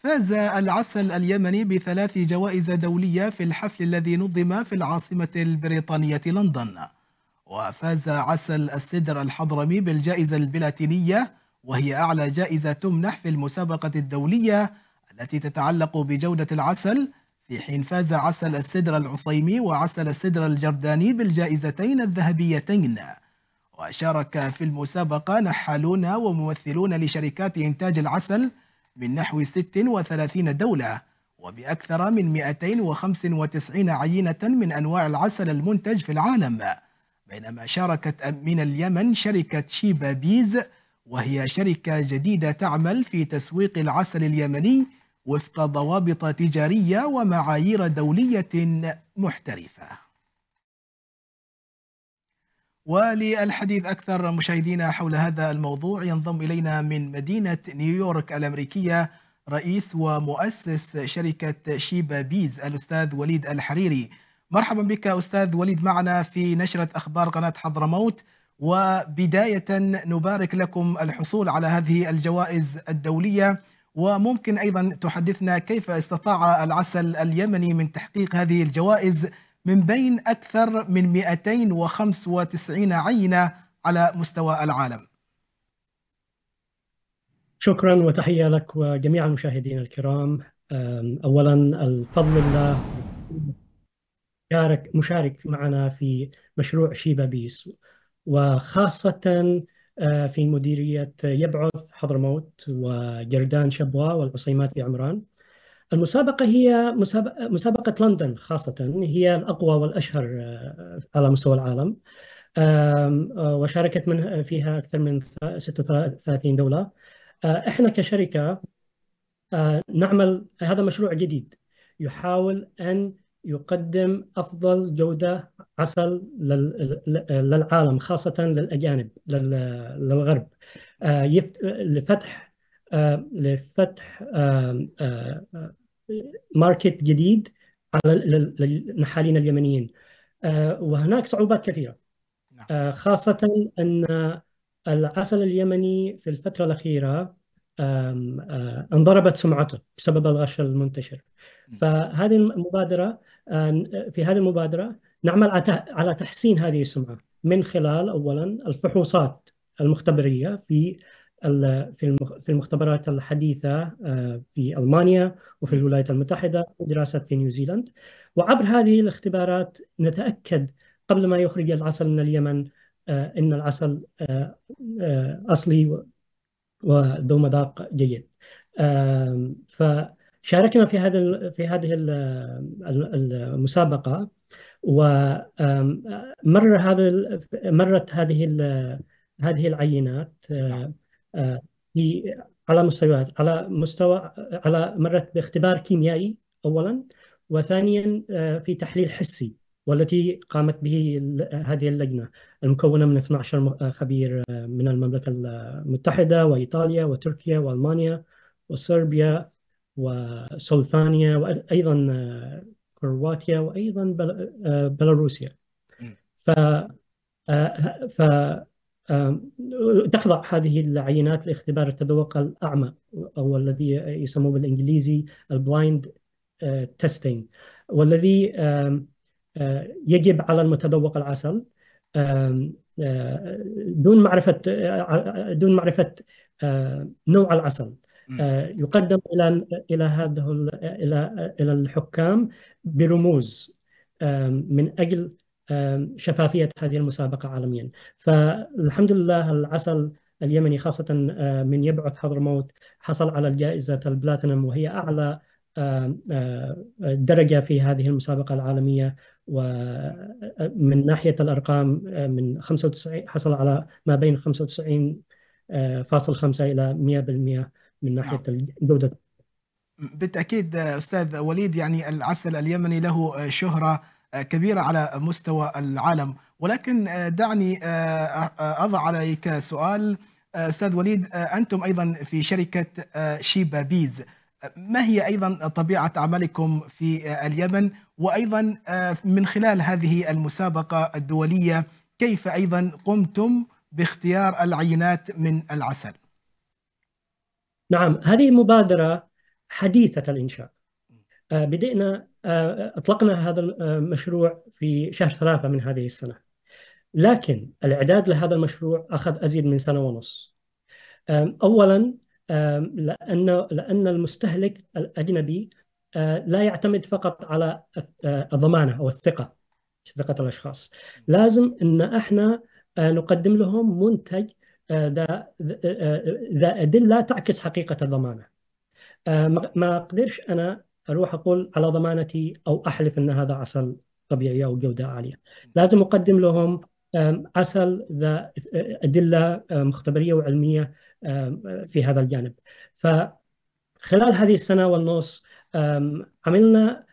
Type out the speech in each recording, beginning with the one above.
فاز العسل اليمني بثلاث جوائز دولية في الحفل الذي نظم في العاصمة البريطانية لندن وفاز عسل السدر الحضرمي بالجائزة البلاتينية وهي أعلى جائزة تمنح في المسابقة الدولية التي تتعلق بجودة العسل في حين فاز عسل السدر العصيمي وعسل السدر الجرداني بالجائزتين الذهبيتين وشارك في المسابقة نحالون وممثلون لشركات إنتاج العسل من نحو 36 دولة وبأكثر من 295 عينة من أنواع العسل المنتج في العالم بينما شاركت من اليمن شركة شيبا بيز وهي شركة جديدة تعمل في تسويق العسل اليمني وفق ضوابط تجارية ومعايير دولية محترفة وللحديث أكثر مشاهدينا حول هذا الموضوع ينضم إلينا من مدينة نيويورك الأمريكية رئيس ومؤسس شركة شيبا بيز الأستاذ وليد الحريري مرحبا بك أستاذ وليد معنا في نشرة أخبار قناة حضرموت وبداية نبارك لكم الحصول على هذه الجوائز الدولية وممكن أيضا تحدثنا كيف استطاع العسل اليمني من تحقيق هذه الجوائز من بين أكثر من 295 عينة على مستوى العالم شكرا وتحية لك وجميع المشاهدين الكرام أولا الفضل الله مشارك, مشارك معنا في مشروع شيبا بيس وخاصة في مديرية يبعث حضرموت وجردان شبوة والعصيمات في عمران المسابقة هي مسابقة, مسابقة لندن خاصة هي الأقوى والأشهر آه، على مستوى العالم آه، وشاركت من فيها أكثر من 36 دولة آه، إحنا كشركة نعمل هذا مشروع جديد يحاول أن يقدم أفضل جودة عسل للعالم خاصة للأجانب للغرب لفتح آه، لفتح آه، آه، ماركت جديد على للنحالين اليمنيين وهناك صعوبات كثيره نعم. خاصه ان العسل اليمني في الفتره الاخيره انضربت سمعته بسبب الغش المنتشر نعم. فهذه المبادره في هذه المبادره نعمل على تحسين هذه السمعه من خلال اولا الفحوصات المختبريه في في المختبرات الحديثة آه، في ألمانيا وفي الولايات المتحدة ودراسة في نيوزيلند وعبر هذه الاختبارات نتأكد قبل ما يخرج العسل من اليمن آه، أن العسل آه، أصلي وذو مذاق جيد فشاركنا في هذا في هذه المسابقة ومر هذا مرت هذه هذه العينات نعم. آه، على مستويات على مستوى على مرت باختبار كيميائي اولا وثانيا آه، في تحليل حسي والتي قامت به هذه اللجنه المكونه من 12 آه، خبير من المملكه المتحده وايطاليا وتركيا والمانيا وصربيا وسلفانيا وايضا كرواتيا وايضا بيلاروسيا ف ف آه، تخضع هذه العينات لاختبار التذوق الأعمى أو الذي يسموه بالإنجليزي البلايند آه، تيستينج والذي آه، يجب على المتذوق العسل دون معرفة دون معرفة نوع العسل يقدم الى الى هذا الى الى الحكام برموز من اجل شفافية هذه المسابقة عالميا فالحمد لله العسل اليمني خاصة من يبعث حضرموت حصل على الجائزة البلاتينم وهي أعلى آه، درجة في هذه المسابقة العالمية ومن آه، ناحية الأرقام آه، من 95 حصل على ما بين 95.5 إلى 100% من ناحية نعم. جودة بالتأكيد أستاذ وليد يعني العسل اليمني له شهرة آه، كبيرة على مستوى العالم ولكن آه، دعني آه، أضع عليك سؤال أستاذ وليد أنتم أيضا في شركة شيبا بيز ما هي أيضا طبيعة عملكم في اليمن وأيضا من خلال هذه المسابقة الدولية كيف أيضا قمتم باختيار العينات من العسل نعم هذه مبادرة حديثة الإنشاء بدأنا أطلقنا هذا المشروع في شهر ثلاثة من هذه السنة لكن الإعداد لهذا المشروع أخذ أزيد من سنة ونص أولا لأن لأن المستهلك الأجنبي أه، لا يعتمد فقط على أه، الضمانة أو الثقة ثقة الأشخاص لازم أن احنا أه، نقدم لهم منتج ذا ذا أدلة تعكس حقيقة الضمانة ما أقدرش أنا اروح اقول على ضمانتي او احلف ان هذا عسل طبيعي او جوده عاليه لازم اقدم لهم عسل ذا آه، ادله مختبريه وعلميه في هذا الجانب فخلال هذه السنه والنص عملنا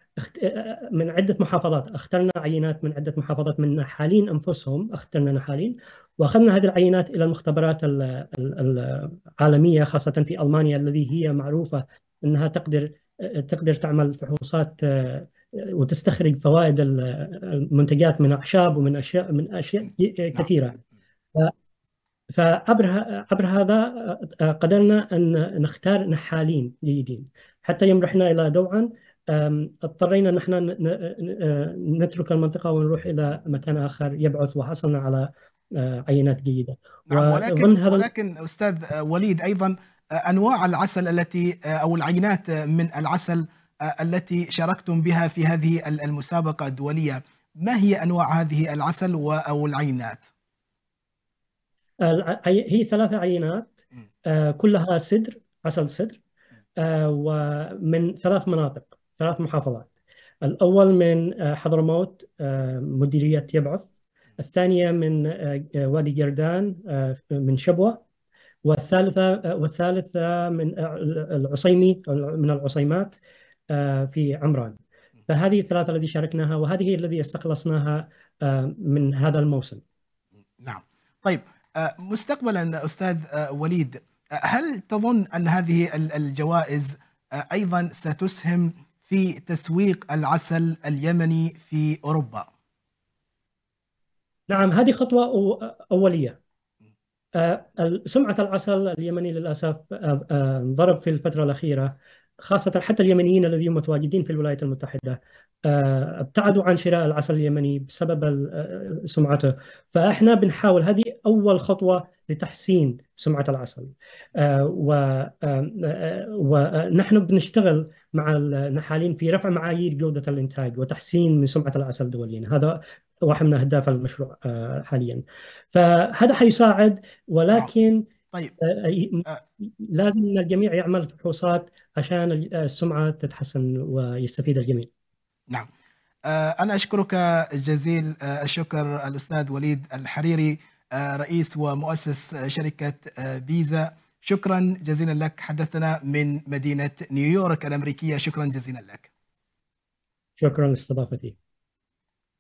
آه، آه، من عده محافظات اخترنا عينات من عده محافظات من نحالين انفسهم اخترنا نحالين واخذنا هذه العينات الى المختبرات العالميه خاصه في المانيا الذي هي معروفه انها تقدر تقدر تعمل فحوصات آه، وتستخرج فوائد المنتجات من اعشاب ومن اشياء من اشياء نعم. كثيره نعم. فعبر عبر هذا آه، قدرنا ان نختار نحالين جيدين حتى يوم رحنا الى دوعا اضطرينا نحن آه، نترك المنطقه ونروح الى مكان اخر يبعث وحصلنا على عينات جيده نعم ولكن, هذا ولكن استاذ وليد ايضا انواع العسل التي او العينات من العسل آه، التي شاركتم بها في هذه المسابقه الدوليه ما هي انواع هذه العسل او العينات هي ثلاثه عينات آه، كلها سدر عسل سدر آه، ومن ثلاث مناطق ثلاث محافظات الاول من حضرموت مديريه يبعث الثانيه من وادي جردان من شبوه والثالثة والثالثة من العصيمي من العصيمات آه، في عمران فهذه الثلاثة التي شاركناها وهذه التي استخلصناها آه، من هذا الموسم نعم طيب آه، مستقبلا أستاذ وليد هل تظن أن هذه الجوائز أيضا ستسهم في تسويق العسل اليمني في أوروبا؟ نعم هذه خطوة أولية آه، سمعة العسل اليمني للأسف آه، آه، ضرب في الفترة الأخيرة خاصة حتى اليمنيين الذين متواجدين في الولايات المتحدة آه، ابتعدوا عن شراء العسل اليمني بسبب آه، سمعته فاحنا بنحاول هذه اول خطوه لتحسين سمعه العسل آه، ونحن بنشتغل مع النحالين في رفع معايير جوده الانتاج وتحسين من سمعه العسل دوليا هذا واحد من اهداف المشروع حاليا فهذا حيساعد ولكن طيب, طيب. لازم الجميع يعمل فحوصات عشان السمعه تتحسن ويستفيد الجميع نعم آه، أنا أشكرك جزيل آه، الشكر الأستاذ وليد الحريري آه، رئيس ومؤسس شركة بيزا شكرا جزيلا لك حدثنا من مدينة نيويورك الأمريكية شكرا جزيلا لك شكرا لاستضافتي